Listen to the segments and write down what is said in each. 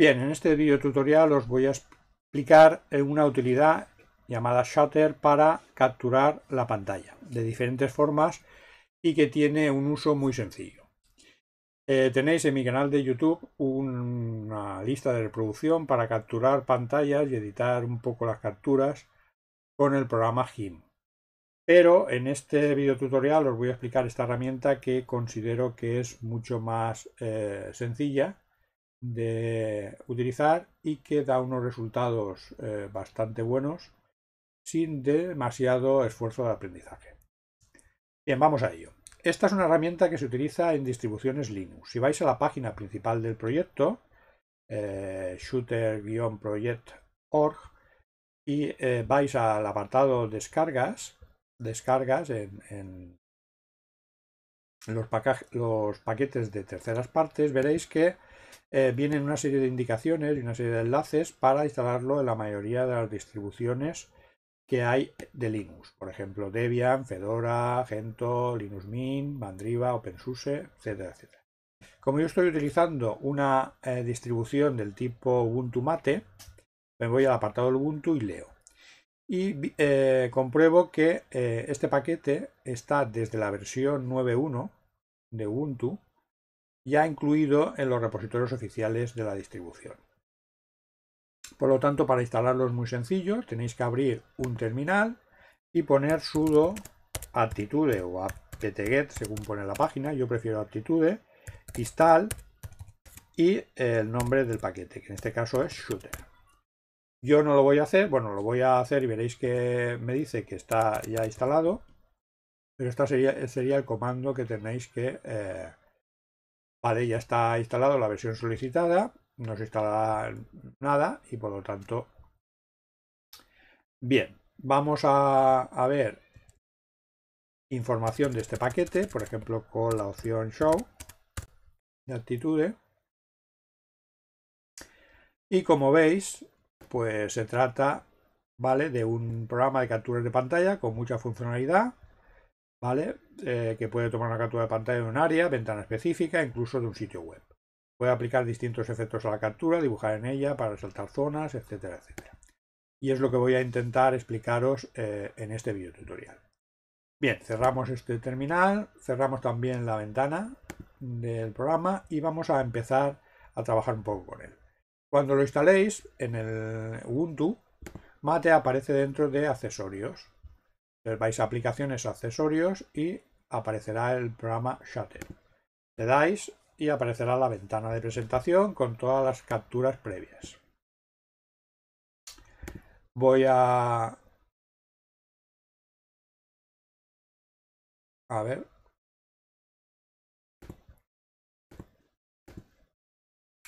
Bien, en este video tutorial os voy a explicar una utilidad llamada Shutter para capturar la pantalla de diferentes formas y que tiene un uso muy sencillo. Eh, tenéis en mi canal de YouTube una lista de reproducción para capturar pantallas y editar un poco las capturas con el programa GIM. Pero en este video tutorial os voy a explicar esta herramienta que considero que es mucho más eh, sencilla de utilizar y que da unos resultados eh, bastante buenos sin demasiado esfuerzo de aprendizaje. Bien, vamos a ello. Esta es una herramienta que se utiliza en distribuciones Linux. Si vais a la página principal del proyecto, eh, shooter-project.org, y eh, vais al apartado descargas, descargas en, los paquetes de terceras partes, veréis que eh, vienen una serie de indicaciones y una serie de enlaces para instalarlo en la mayoría de las distribuciones que hay de Linux. Por ejemplo, Debian, Fedora, Gento, Linux Mint, Mandriva, OpenSUSE, etcétera, Como yo estoy utilizando una eh, distribución del tipo Ubuntu Mate, me voy al apartado de Ubuntu y leo. Y eh, compruebo que este paquete está desde la versión 9.1 de Ubuntu ya incluido en los repositorios oficiales de la distribución. Por lo tanto, para instalarlo es muy sencillo, tenéis que abrir un terminal y poner sudo aptitude o apt-get, según pone la página, yo prefiero aptitude, install y el nombre del paquete, que en este caso es shooter. Yo no lo voy a hacer, bueno, lo voy a hacer y veréis que me dice que está ya instalado, pero este sería, el comando que tenéis que... Eh, Vale, ya está instalado la versión solicitada, no se instala nada y por lo tanto... Bien, vamos a, ver información de este paquete, por ejemplo con la opción Show de actitud. Y como veis, pues se trata, ¿vale? De un programa de capturas de pantalla con mucha funcionalidad, ¿vale? Eh, que puede tomar una captura de pantalla de un área, ventana específica, incluso de un sitio web. Puede aplicar distintos efectos a la captura, dibujar en ella para resaltar zonas, etcétera, etcétera. Y es lo que voy a intentar explicaros eh, en este video tutorial. Bien, cerramos este terminal, cerramos también la ventana del programa y vamos a empezar a trabajar un poco con él. Cuando lo instaléis en el Ubuntu, Mate aparece dentro de accesorios vais a aplicaciones accesorios y aparecerá el programa Shutter. Le dais y aparecerá la ventana de presentación con todas las capturas previas. Voy a... A ver.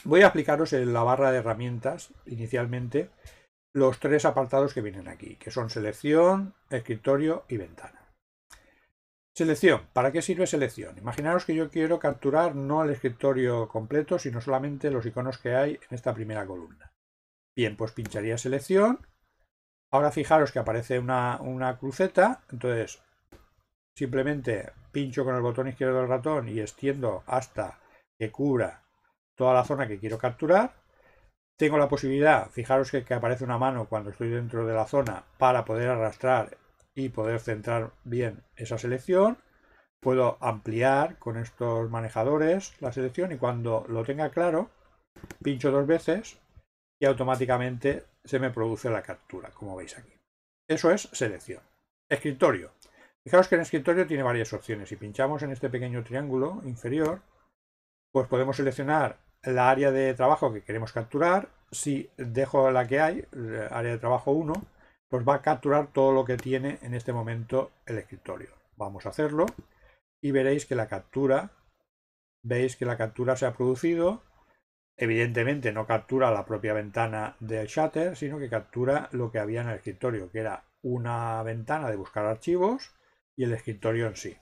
Voy a aplicaros en la barra de herramientas inicialmente los tres apartados que vienen aquí, que son selección, escritorio y ventana. Selección. ¿Para qué sirve selección? Imaginaros que yo quiero capturar no el escritorio completo, sino solamente los iconos que hay en esta primera columna. Bien, pues pincharía selección. Ahora fijaros que aparece una, una cruceta, entonces simplemente pincho con el botón izquierdo del ratón y extiendo hasta que cubra toda la zona que quiero capturar. Tengo la posibilidad, fijaros que, que aparece una mano cuando estoy dentro de la zona para poder arrastrar y poder centrar bien esa selección. Puedo ampliar con estos manejadores la selección y cuando lo tenga claro, pincho dos veces y automáticamente se me produce la captura, como veis aquí. Eso es selección. Escritorio. fijaros que en escritorio tiene varias opciones. Si pinchamos en este pequeño triángulo inferior, pues podemos seleccionar la área de trabajo que queremos capturar, si dejo la que hay, eh, área de trabajo 1, pues va a capturar todo lo que tiene en este momento el escritorio. Vamos a hacerlo y veréis que la captura, veis que la captura se ha producido. Evidentemente no captura la propia ventana del shutter, sino que captura lo que había en el escritorio, que era una ventana de buscar archivos y el escritorio en sí.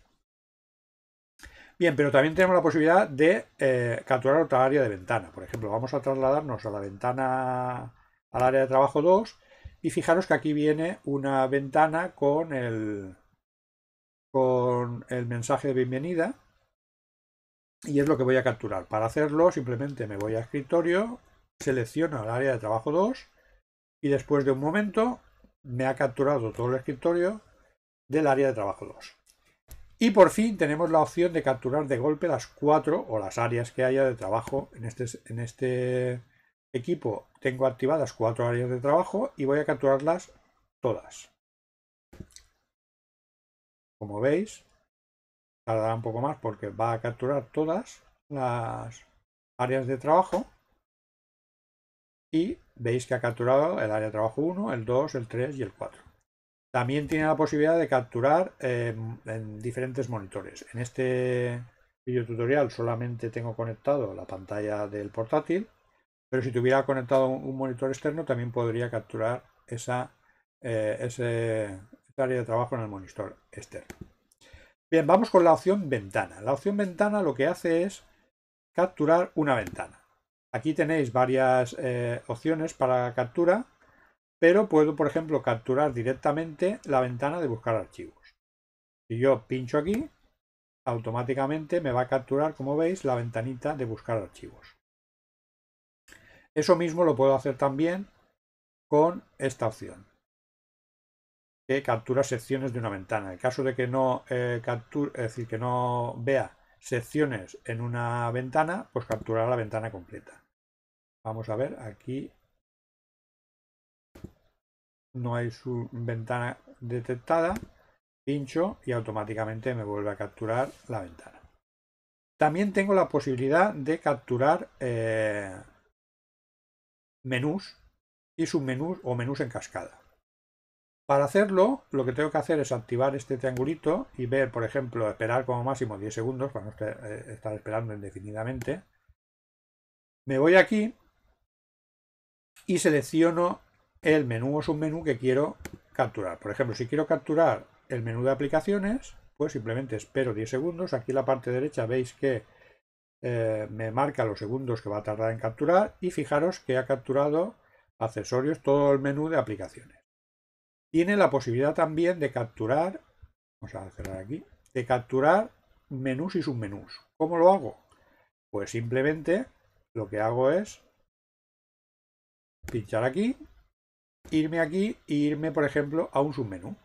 Bien, pero también tenemos la posibilidad de eh, capturar otra área de ventana. Por ejemplo, vamos a trasladarnos a la ventana, al área de trabajo 2, y fijaros que aquí viene una ventana con el, con el mensaje de bienvenida, y es lo que voy a capturar. Para hacerlo, simplemente me voy a escritorio, selecciono el área de trabajo 2, y después de un momento me ha capturado todo el escritorio del área de trabajo 2. Y por fin tenemos la opción de capturar de golpe las cuatro o las áreas que haya de trabajo en este, en este equipo. Tengo activadas cuatro áreas de trabajo y voy a capturarlas todas. Como veis, tardará un poco más porque va a capturar todas las áreas de trabajo. Y veis que ha capturado el área de trabajo 1, el 2, el 3 y el 4. También tiene la posibilidad de capturar eh, en diferentes monitores. En este video tutorial solamente tengo conectado la pantalla del portátil, pero si tuviera conectado un monitor externo también podría capturar esa, eh, ese, área de trabajo en el monitor externo. Bien, vamos con la opción ventana. La opción ventana lo que hace es capturar una ventana. Aquí tenéis varias eh, opciones para captura pero puedo, por ejemplo, capturar directamente la ventana de buscar archivos. Si yo pincho aquí, automáticamente me va a capturar, como veis, la ventanita de buscar archivos. Eso mismo lo puedo hacer también con esta opción, que captura secciones de una ventana. En caso de que no, eh, es decir, que no vea secciones en una ventana, pues capturará la ventana completa. Vamos a ver, aquí no hay su ventana detectada, pincho y automáticamente me vuelve a capturar la ventana. También tengo la posibilidad de capturar eh, menús y submenús o menús en cascada. Para hacerlo, lo que tengo que hacer es activar este triangulito y ver, por ejemplo, esperar como máximo 10 segundos para no eh, estar esperando indefinidamente. Me voy aquí y selecciono el menú o submenú que quiero capturar. Por ejemplo, si quiero capturar el menú de aplicaciones, pues simplemente espero 10 segundos. Aquí en la parte derecha veis que eh, me marca los segundos que va a tardar en capturar y fijaros que ha capturado accesorios todo el menú de aplicaciones. Tiene la posibilidad también de capturar, vamos a cerrar aquí, de capturar menús y submenús. ¿Cómo lo hago? Pues simplemente lo que hago es pinchar aquí irme aquí e irme, por ejemplo, a un submenú.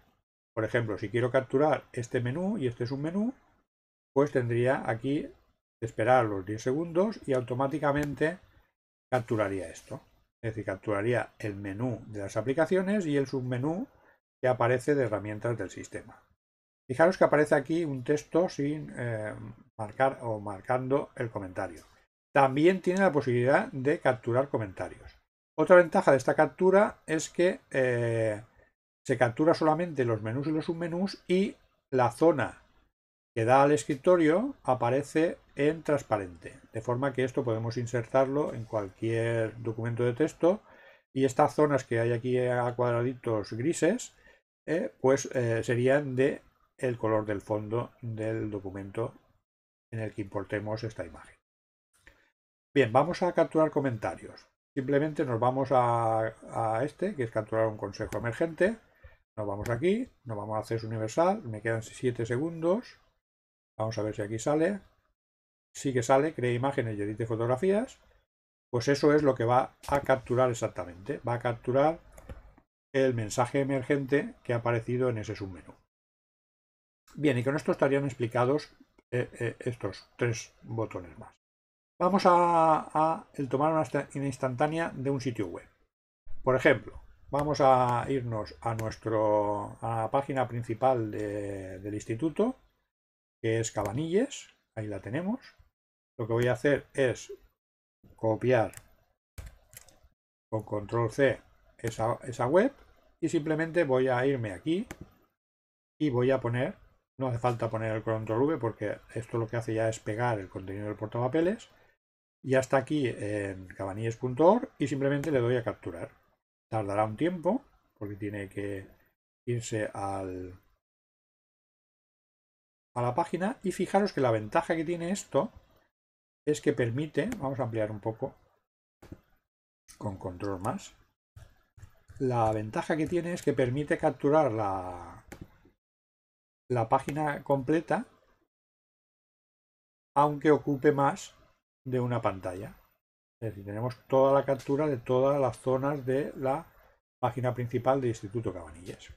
Por ejemplo, si quiero capturar este menú y este submenú, pues tendría aquí esperar los 10 segundos y automáticamente capturaría esto. Es decir, capturaría el menú de las aplicaciones y el submenú que aparece de herramientas del sistema. Fijaros que aparece aquí un texto sin eh, marcar o marcando el comentario. También tiene la posibilidad de capturar comentarios. Otra ventaja de esta captura es que eh, se captura solamente los menús y los submenús y la zona que da al escritorio aparece en transparente. De forma que esto podemos insertarlo en cualquier documento de texto y estas zonas que hay aquí a cuadraditos grises eh, pues eh, serían de el color del fondo del documento en el que importemos esta imagen. Bien, vamos a capturar comentarios. Simplemente nos vamos a, este, que es capturar un consejo emergente. Nos vamos aquí, nos vamos a acceso universal, me quedan 7 segundos. Vamos a ver si aquí sale. Sí que sale, crea imágenes y edite fotografías. Pues eso es lo que va a capturar exactamente. Va a capturar el mensaje emergente que ha aparecido en ese submenú. Bien, y con esto estarían explicados eh, eh, estos tres botones más. Vamos a, tomar una instantánea de un sitio web. Por ejemplo, vamos a irnos a, nuestro, a la página principal del instituto, que es Cabanilles. Ahí la tenemos. Lo que voy a hacer es copiar con control C esa, esa web y simplemente voy a irme aquí y voy a poner, no hace falta poner el control V porque esto lo que hace ya es pegar el contenido del portapapeles ya está aquí en cabanilles.org y simplemente le doy a capturar. Tardará un tiempo porque tiene que irse al, a la página y fijaros que la ventaja que tiene esto es que permite, vamos a ampliar un poco con control más, la ventaja que tiene es que permite capturar la, la página completa aunque ocupe más de una pantalla. Es decir, tenemos toda la captura de todas las zonas de la página principal de Instituto Cabanillas.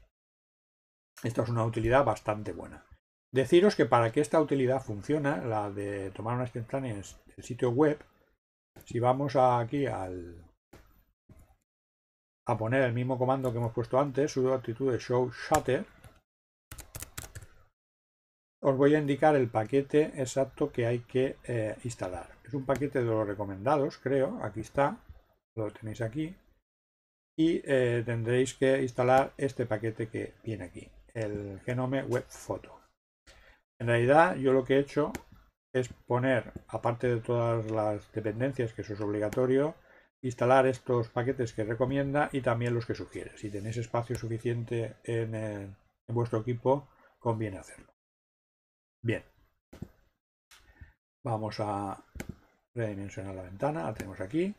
Esta es una utilidad bastante buena. Deciros que para que esta utilidad funcione, la de tomar una instantánea en el sitio web, si vamos aquí al, a poner el mismo comando que hemos puesto antes, sudo actitud de show shutter, os voy a indicar el paquete exacto que hay que eh, instalar. Es un paquete de los recomendados, creo. Aquí está, lo tenéis aquí. Y eh, tendréis que instalar este paquete que viene aquí, el Genome Web Photo. En realidad, yo lo que he hecho es poner, aparte de todas las dependencias, que eso es obligatorio, instalar estos paquetes que recomienda y también los que sugiere. Si tenéis espacio suficiente en eh, vuestro equipo, conviene hacerlo. Bien. Vamos a redimensionar la ventana, la tenemos aquí.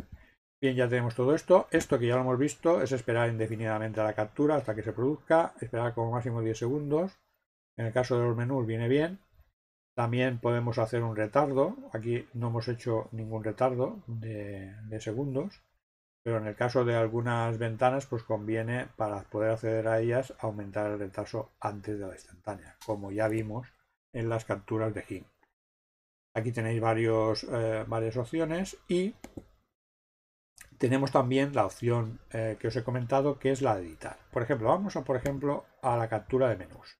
Bien, ya tenemos todo esto. Esto que ya lo hemos visto es esperar indefinidamente a la captura hasta que se produzca, esperar como máximo 10 segundos. En el caso de los menús viene bien. También podemos hacer un retardo. Aquí no hemos hecho ningún retardo de, segundos. Pero en el caso de algunas ventanas, pues conviene para poder acceder a ellas aumentar el retraso antes de la instantánea, como ya vimos en las capturas de GIMP. Aquí tenéis varios, eh, varias opciones y tenemos también la opción eh, que os he comentado que es la de editar. Por ejemplo, vamos a, por ejemplo, a la captura de menús.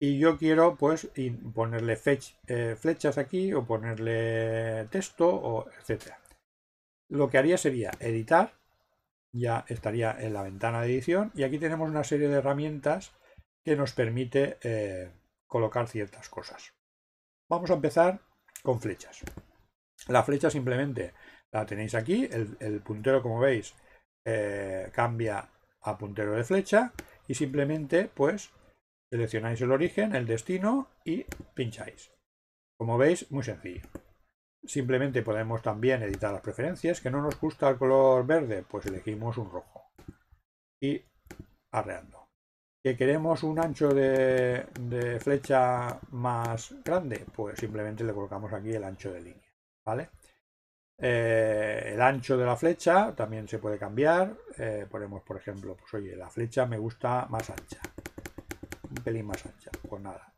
Y yo quiero pues ponerle eh, flechas aquí o ponerle texto o etcétera. Lo que haría sería editar, ya estaría en la ventana de edición y aquí tenemos una serie de herramientas que nos permite colocar ciertas cosas. Vamos a empezar con flechas. La flecha simplemente la tenéis aquí, el, puntero como veis eh, cambia a puntero de flecha y simplemente pues seleccionáis el origen, el destino y pincháis. Como veis, muy sencillo. Simplemente podemos también editar las preferencias, que no nos gusta el color verde, pues elegimos un rojo y arreando queremos un ancho de, flecha más grande, pues simplemente le colocamos aquí el ancho de línea, ¿vale? Eh, el ancho de la flecha también se puede cambiar, eh, ponemos por ejemplo, pues oye, la flecha me gusta más ancha, un pelín más ancha, pues nada.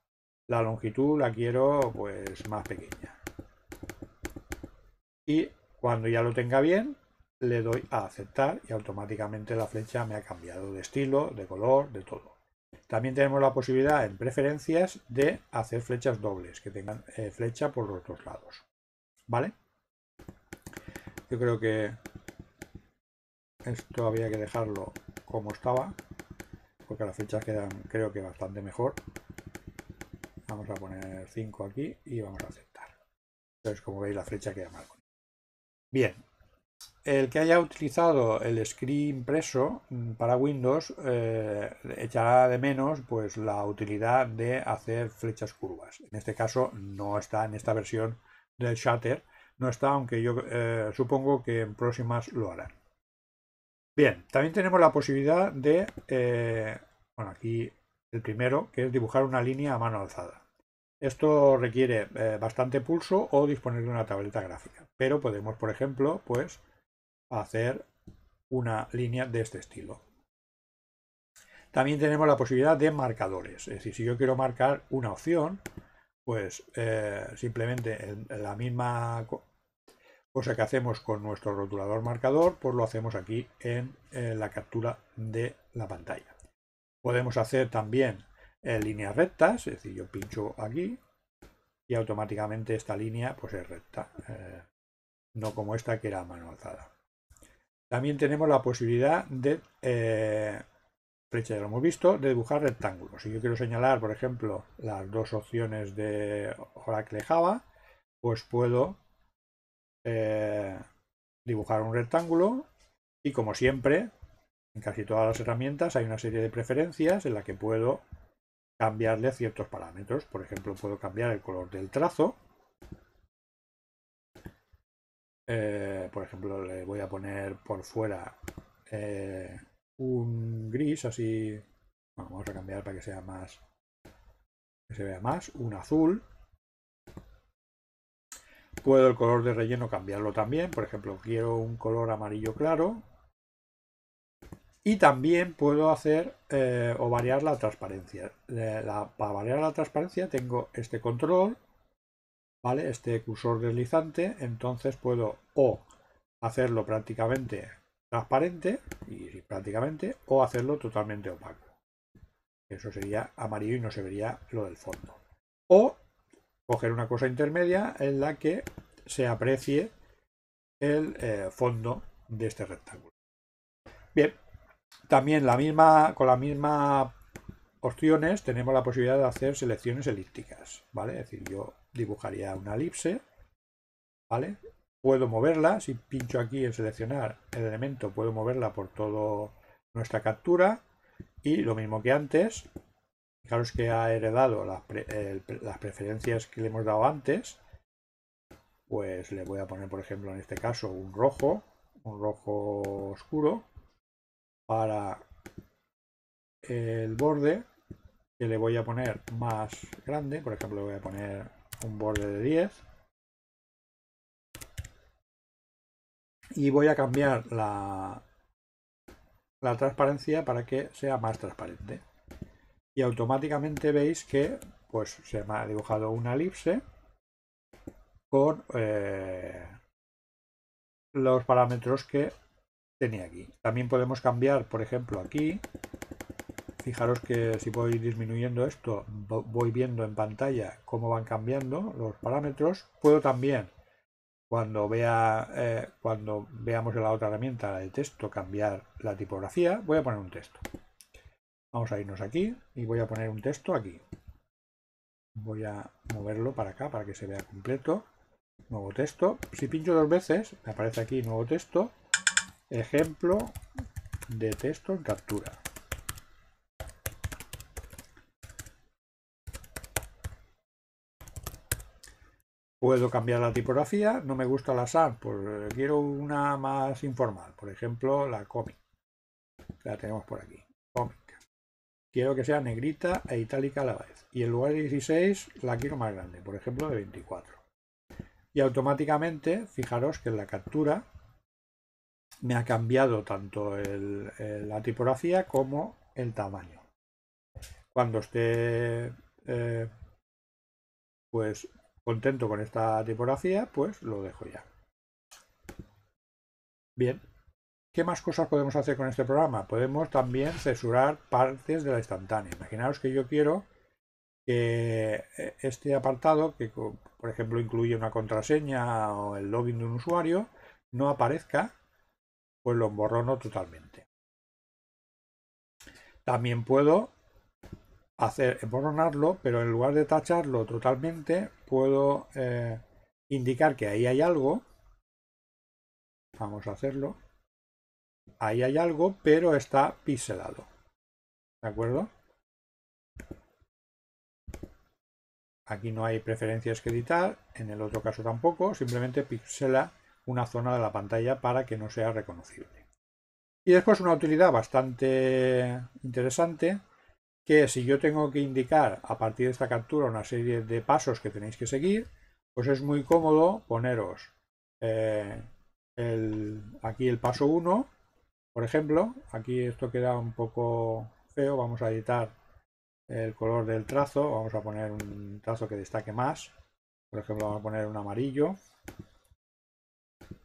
La longitud la quiero pues más pequeña. Y cuando ya lo tenga bien, le doy a aceptar y automáticamente la flecha me ha cambiado de estilo, de color, de todo. También tenemos la posibilidad en preferencias de hacer flechas dobles, que tengan eh, flecha por los dos lados. ¿Vale? Yo creo que esto había que dejarlo como estaba, porque las flechas quedan creo que bastante mejor. Vamos a poner 5 aquí y vamos a aceptar. Entonces, como veis, la flecha queda mal. Bien, el que haya utilizado el screen impreso mm, para Windows eh, echará de menos pues, la utilidad de hacer flechas curvas. En este caso no está en esta versión del Shutter, no está, aunque yo eh, supongo que en próximas lo harán. Bien, también tenemos la posibilidad de, eh, bueno, aquí el primero, que es dibujar una línea a mano alzada. Esto requiere bastante pulso o disponer de una tableta gráfica, pero podemos, por ejemplo, pues hacer una línea de este estilo. También tenemos la posibilidad de marcadores, es decir, si yo quiero marcar una opción, pues eh, simplemente en la misma cosa que hacemos con nuestro rotulador marcador, pues lo hacemos aquí en, eh, la captura de la pantalla. Podemos hacer también eh, líneas rectas, es decir, yo pincho aquí y automáticamente esta línea pues es recta, no como esta que era mano alzada. También tenemos la posibilidad eh, de, lo hemos visto, de dibujar rectángulos. Si yo quiero señalar, por ejemplo, las dos opciones de Oracle Java, pues puedo eh, dibujar un rectángulo y como siempre, en casi todas las herramientas hay una serie de preferencias en la que puedo cambiarle ciertos parámetros. Por ejemplo, puedo cambiar el color del trazo, eh, por ejemplo, le voy a poner por fuera eh, un gris así. vamos a cambiar para que sea más. que se vea más. Un azul. Puedo el color de relleno cambiarlo también. Por ejemplo, quiero un color amarillo claro. Y también puedo hacer eh, o variar la transparencia. para variar la transparencia tengo este control este cursor deslizante, entonces puedo o hacerlo prácticamente transparente, y prácticamente, o hacerlo totalmente opaco. Eso sería amarillo y no se vería lo del fondo. O coger una cosa intermedia en la que se aprecie el eh, fondo de este rectángulo. Bien, también la misma, con la misma opciones tenemos la posibilidad de hacer selecciones elípticas, ¿vale? Es decir, yo dibujaría una elipse, ¿vale? Puedo moverla, si pincho aquí en seleccionar el elemento, puedo moverla por toda nuestra captura y lo mismo que antes, fijaros que ha heredado las, las preferencias que le hemos dado antes, pues le voy a poner, por ejemplo, en este caso un rojo, un rojo oscuro para el borde que le voy a poner más grande, por ejemplo, le voy a poner un borde de 10. Y voy a cambiar la, la transparencia para que sea más transparente. Y automáticamente veis que pues, se me ha dibujado una elipse con eh, los parámetros que tenía aquí. También podemos cambiar, por ejemplo, aquí fijaros que si voy disminuyendo esto, voy viendo en pantalla cómo van cambiando los parámetros. Puedo también, cuando, vea, eh, cuando veamos la otra herramienta, la de texto, cambiar la tipografía. Voy a poner un texto. Vamos a irnos aquí y voy a poner un texto aquí. Voy a moverlo para acá para que se vea completo. Nuevo texto. Si pincho dos veces, me aparece aquí nuevo texto. Ejemplo de texto en captura. Puedo cambiar la tipografía, no me gusta la SAR. pues eh, quiero una más informal, por ejemplo la Comic. La tenemos por aquí, Comic. Quiero que sea negrita e itálica a la vez. Y en lugar de 16 la quiero más grande, por ejemplo de 24. Y automáticamente, fijaros que en la captura me ha cambiado tanto la tipografía como el tamaño. Cuando esté eh, pues contento con esta tipografía, pues lo dejo ya. Bien. ¿Qué más cosas podemos hacer con este programa? Podemos también censurar partes de la instantánea. Imaginaos que yo quiero que eh, este apartado, que por ejemplo incluye una contraseña o el login de un usuario, no aparezca, pues lo emborrono totalmente. También puedo hacer borrarlo pero en lugar de tacharlo totalmente, puedo eh, indicar que ahí hay algo. Vamos a hacerlo. Ahí hay algo, pero está pixelado. ¿De acuerdo? Aquí no hay preferencias que editar, en el otro caso tampoco, simplemente pixela una zona de la pantalla para que no sea reconocible. Y después una utilidad bastante interesante que si yo tengo que indicar a partir de esta captura una serie de pasos que tenéis que seguir, pues es muy cómodo poneros eh, aquí el paso 1, por ejemplo, aquí esto queda un poco feo, vamos a editar el color del trazo, vamos a poner un trazo que destaque más, por ejemplo vamos a poner un amarillo,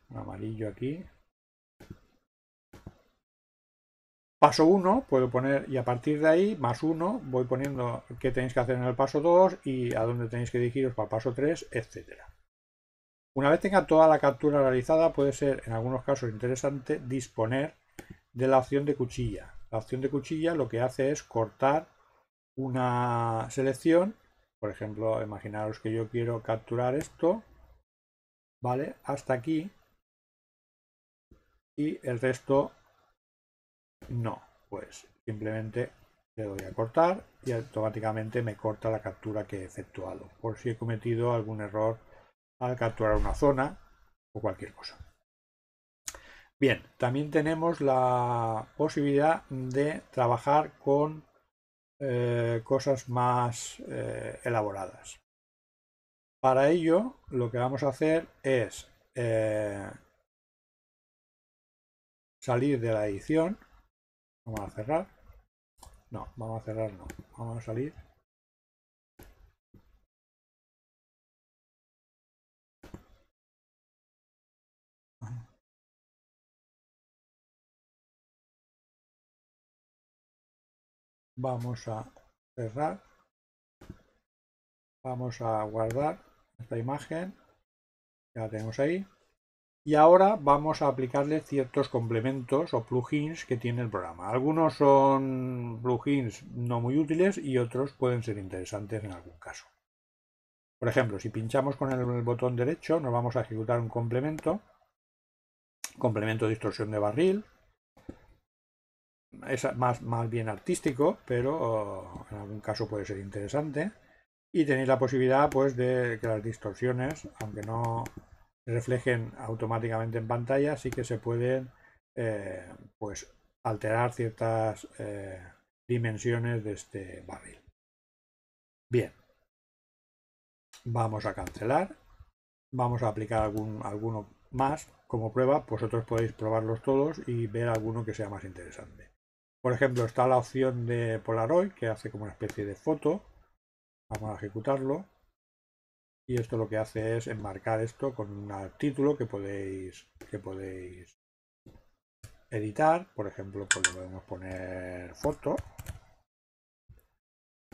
un amarillo aquí, paso 1 puedo poner y a partir de ahí más 1 voy poniendo qué tenéis que hacer en el paso 2 y a dónde tenéis que dirigiros para el paso 3, etcétera. Una vez tenga toda la captura realizada puede ser en algunos casos interesante disponer de la opción de cuchilla. La opción de cuchilla lo que hace es cortar una selección, por ejemplo, imaginaros que yo quiero capturar esto, ¿vale? Hasta aquí y el resto no, pues simplemente le doy a cortar y automáticamente me corta la captura que he efectuado por si he cometido algún error al capturar una zona o cualquier cosa. Bien, también tenemos la posibilidad de trabajar con eh, cosas más eh, elaboradas. Para ello, lo que vamos a hacer es eh, salir de la edición Vamos a cerrar. No, vamos a cerrar, no. Vamos a salir. Vamos a cerrar. Vamos a guardar esta imagen. Ya la tenemos ahí y ahora vamos a aplicarle ciertos complementos o plugins que tiene el programa. Algunos son plugins no muy útiles y otros pueden ser interesantes en algún caso. Por ejemplo, si pinchamos con el, botón derecho, nos vamos a ejecutar un complemento, complemento de distorsión de barril, es más, más bien artístico, pero oh, en algún caso puede ser interesante. Y tenéis la posibilidad pues, de que las distorsiones, aunque no reflejen automáticamente en pantalla, así que se pueden eh, pues alterar ciertas eh, dimensiones de este barril. Bien, vamos a cancelar, vamos a aplicar algún, alguno más como prueba, vosotros podéis probarlos todos y ver alguno que sea más interesante. Por ejemplo, está la opción de Polaroid que hace como una especie de foto, vamos a ejecutarlo y esto lo que hace es enmarcar esto con un título que podéis que podéis editar por ejemplo pues podemos poner foto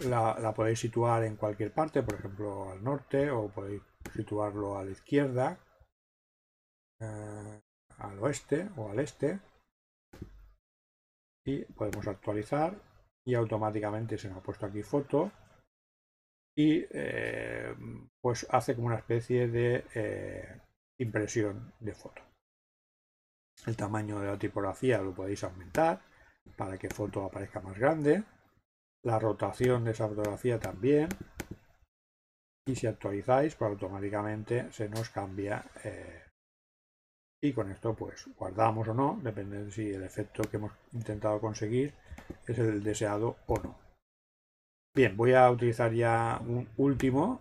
la, podéis situar en cualquier parte por ejemplo al norte o podéis situarlo a la izquierda eh, al oeste o al este y podemos actualizar y automáticamente se nos ha puesto aquí foto y eh, pues hace como una especie de eh, impresión de foto. El tamaño de la tipografía lo podéis aumentar para que foto aparezca más grande. La rotación de esa fotografía también. Y si actualizáis, pues automáticamente se nos cambia. Eh, y con esto pues guardamos o no, depende si el efecto que hemos intentado conseguir es el deseado o no. Bien, voy a utilizar ya un último.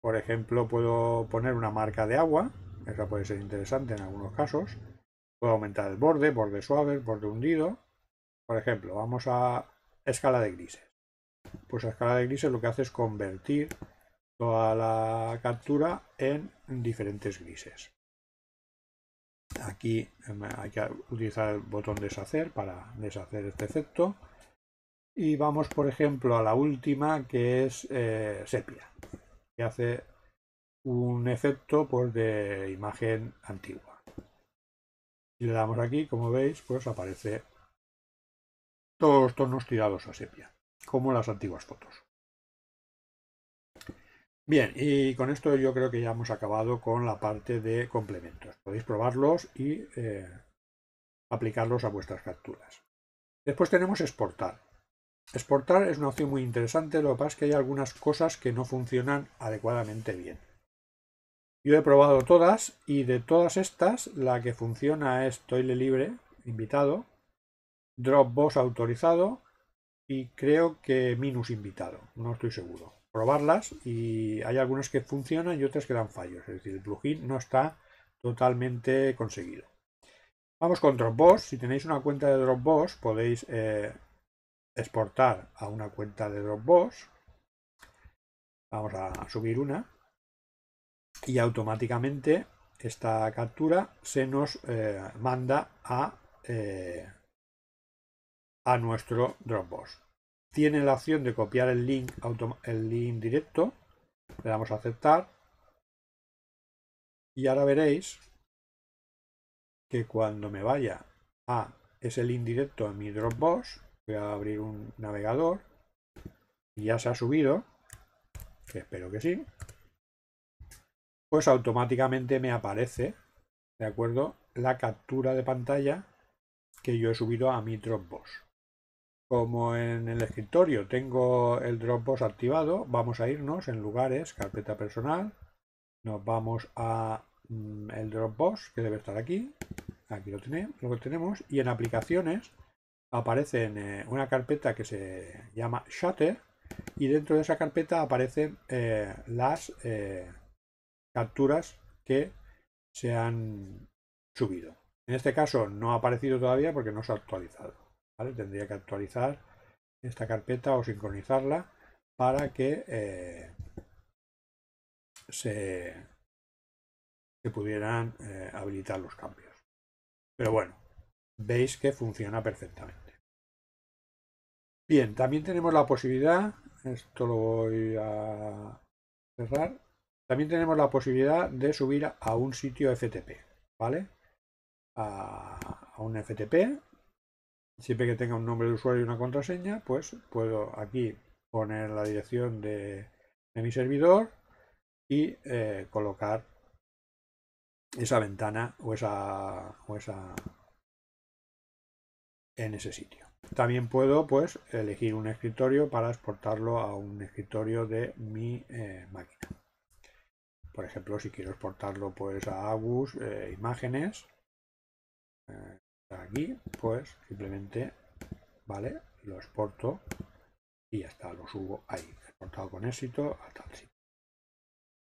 Por ejemplo, puedo poner una marca de agua. Esa puede ser interesante en algunos casos. Puedo aumentar el borde, borde suave, borde hundido. Por ejemplo, vamos a escala de grises. Pues a escala de grises lo que hace es convertir toda la captura en diferentes grises. Aquí em, hay que utilizar el botón deshacer para deshacer este efecto. Y vamos, por ejemplo, a la última, que es eh, sepia, que hace un efecto pues, de imagen antigua. y le damos aquí, como veis, pues aparece todos los tonos tirados a sepia, como las antiguas fotos. Bien, y con esto yo creo que ya hemos acabado con la parte de complementos. Podéis probarlos y eh, aplicarlos a vuestras capturas. Después tenemos exportar. Exportar es una opción muy interesante, lo que pasa es que hay algunas cosas que no funcionan adecuadamente bien. Yo he probado todas y de todas estas, la que funciona es Toile Libre, invitado, Dropbox autorizado y creo que Minus invitado, no estoy seguro. Probarlas y hay algunas que funcionan y otras que dan fallos, es decir, el plugin no está totalmente conseguido. Vamos con Dropbox, si tenéis una cuenta de Dropbox podéis eh, exportar a una cuenta de Dropbox. Vamos a subir una. Y automáticamente esta captura se nos eh, manda a, eh, a nuestro Dropbox. Tiene la opción de copiar el link, el link directo. Le damos a aceptar. Y ahora veréis que cuando me vaya a ese link directo en mi Dropbox, Voy a abrir un navegador. Y ya se ha subido. Que espero que sí. Pues automáticamente me aparece, ¿de acuerdo? La captura de pantalla que yo he subido a mi Dropbox. Como en el escritorio tengo el Dropbox activado, vamos a irnos en lugares, carpeta personal. Nos vamos a mm, el Dropbox, que debe estar aquí. Aquí lo tenemos, lo tenemos. Y en aplicaciones aparece en eh, una carpeta que se llama Shutter y dentro de esa carpeta aparecen eh, las eh, capturas que se han subido. En este caso no ha aparecido todavía porque no se ha actualizado. Tendría que actualizar esta carpeta o sincronizarla para que se, pudieran habilitar los cambios. Pero bueno, veis que funciona perfectamente. Bien, también tenemos la posibilidad, esto lo voy a cerrar, también tenemos la posibilidad de subir a un sitio FTP, ¿vale? A, un FTP, siempre que tenga un nombre de usuario y una contraseña, pues puedo aquí poner la dirección de, mi servidor y eh, colocar esa ventana o esa, o esa en ese sitio. También puedo pues elegir un escritorio para exportarlo a un escritorio de mi eh, máquina. Por ejemplo, si quiero exportarlo pues a Agus eh, imágenes, eh, aquí pues simplemente vale lo exporto y ya está, lo subo ahí, exportado con éxito a tal sitio.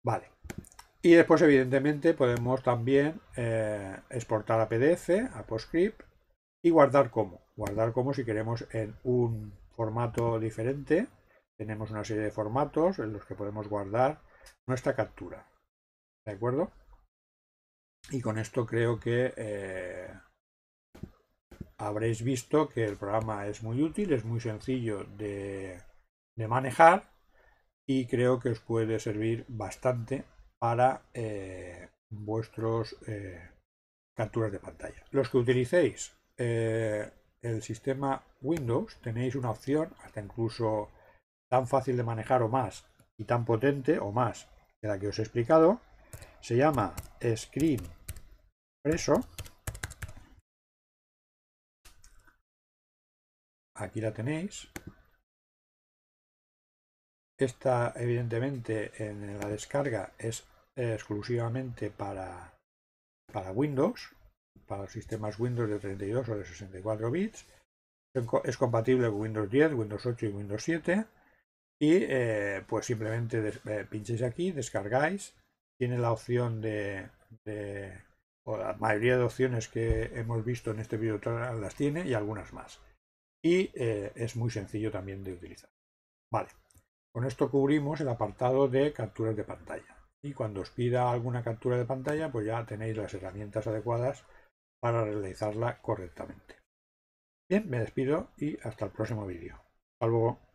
Vale. Y después, evidentemente, podemos también exportar a PDF, a PostScript, y guardar como. Guardar como si queremos en un formato diferente. Tenemos una serie de formatos en los que podemos guardar nuestra captura. ¿De acuerdo? Y con esto creo que eh, habréis visto que el programa es muy útil, es muy sencillo de, manejar y creo que os puede servir bastante para eh, vuestros eh, capturas de pantalla. Los que utilicéis eh, el sistema Windows tenéis una opción, hasta incluso tan fácil de manejar o más, y tan potente o más que la que os he explicado, se llama Screen Preso. Aquí la tenéis. Esta, evidentemente, en la descarga es eh, exclusivamente para, para Windows para sistemas Windows de 32 o de 64 bits. Es compatible con Windows 10, Windows 8 y Windows 7. Y eh, pues simplemente eh, pincháis pinchéis aquí, descargáis. Tiene la opción de, la mayoría de opciones que hemos visto en este video las tiene y algunas más. Y eh, es muy sencillo también de utilizar. Vale, con esto cubrimos el apartado de capturas de pantalla. Y cuando os pida alguna captura de pantalla, pues ya tenéis las herramientas adecuadas para realizarla correctamente. Bien, me despido y hasta el próximo vídeo. Hasta